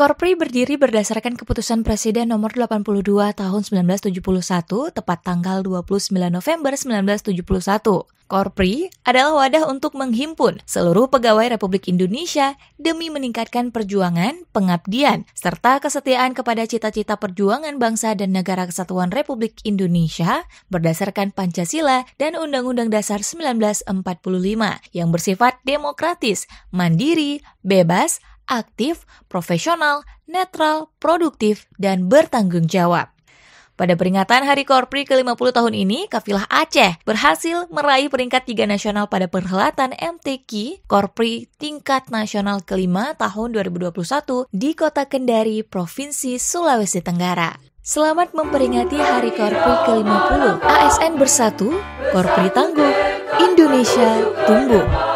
Korpri berdiri berdasarkan keputusan Presiden nomor 82 tahun 1971 tepat tanggal 29 November 1971. Korpri adalah wadah untuk menghimpun seluruh pegawai Republik Indonesia demi meningkatkan perjuangan, pengabdian, serta kesetiaan kepada cita-cita perjuangan bangsa dan negara kesatuan Republik Indonesia berdasarkan Pancasila dan Undang-Undang Dasar 1945 yang bersifat demokratis, mandiri, bebas, aktif, profesional, netral, produktif, dan bertanggung jawab. Pada peringatan Hari Korpri ke-50 tahun ini, Kafilah Aceh berhasil meraih peringkat tiga nasional pada perhelatan MTQ Korpri tingkat nasional ke-5 tahun 2021 di Kota Kendari, Provinsi Sulawesi Tenggara. Selamat memperingati Hari Korpri ke-50. ASN bersatu, Korpri tangguh, Indonesia tumbuh.